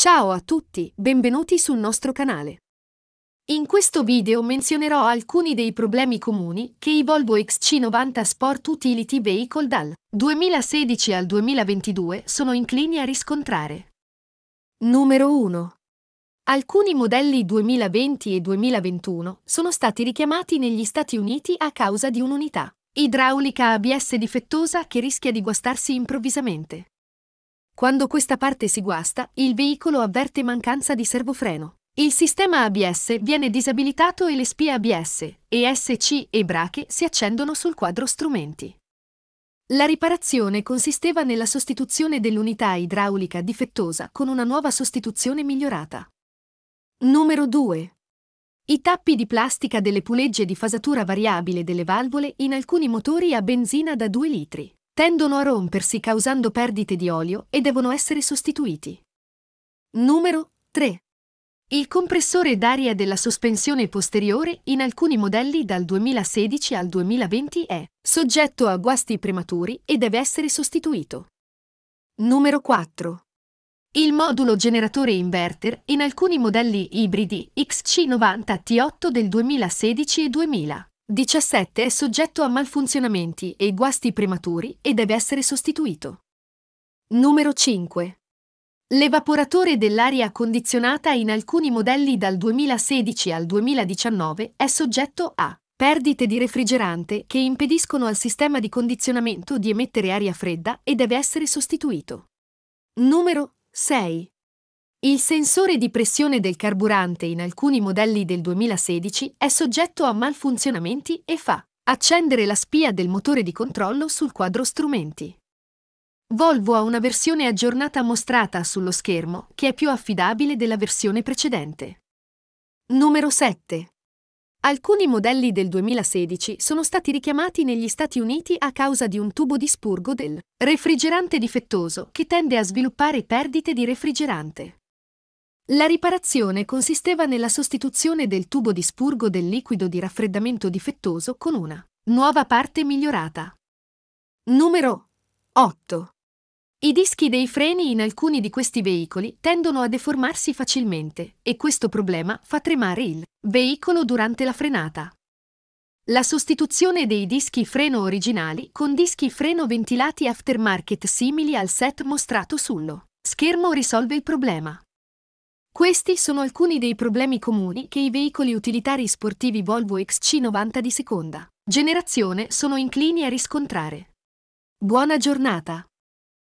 Ciao a tutti, benvenuti sul nostro canale. In questo video menzionerò alcuni dei problemi comuni che i Volvo XC90 Sport Utility Vehicle dal 2016 al 2022 sono inclini a riscontrare. Numero 1. Alcuni modelli 2020 e 2021 sono stati richiamati negli Stati Uniti a causa di un'unità idraulica ABS difettosa che rischia di guastarsi improvvisamente. Quando questa parte si guasta, il veicolo avverte mancanza di servofreno. Il sistema ABS viene disabilitato e le spie ABS, ESC e brache si accendono sul quadro strumenti. La riparazione consisteva nella sostituzione dell'unità idraulica difettosa con una nuova sostituzione migliorata. Numero 2. I tappi di plastica delle pulegge di fasatura variabile delle valvole in alcuni motori a benzina da 2 litri tendono a rompersi causando perdite di olio e devono essere sostituiti. Numero 3. Il compressore d'aria della sospensione posteriore in alcuni modelli dal 2016 al 2020 è soggetto a guasti prematuri e deve essere sostituito. Numero 4. Il modulo generatore inverter in alcuni modelli ibridi XC90 T8 del 2016 e 2000 17 è soggetto a malfunzionamenti e guasti prematuri e deve essere sostituito. Numero 5. L'evaporatore dell'aria condizionata in alcuni modelli dal 2016 al 2019 è soggetto a perdite di refrigerante che impediscono al sistema di condizionamento di emettere aria fredda e deve essere sostituito. Numero 6. Il sensore di pressione del carburante in alcuni modelli del 2016 è soggetto a malfunzionamenti e fa accendere la spia del motore di controllo sul quadro strumenti. Volvo ha una versione aggiornata mostrata sullo schermo che è più affidabile della versione precedente. Numero 7. Alcuni modelli del 2016 sono stati richiamati negli Stati Uniti a causa di un tubo di spurgo del refrigerante difettoso che tende a sviluppare perdite di refrigerante. La riparazione consisteva nella sostituzione del tubo di spurgo del liquido di raffreddamento difettoso con una nuova parte migliorata. Numero 8. I dischi dei freni in alcuni di questi veicoli tendono a deformarsi facilmente e questo problema fa tremare il veicolo durante la frenata. La sostituzione dei dischi freno originali con dischi freno ventilati aftermarket simili al set mostrato sullo schermo risolve il problema. Questi sono alcuni dei problemi comuni che i veicoli utilitari sportivi Volvo XC90 di seconda generazione sono inclini a riscontrare. Buona giornata!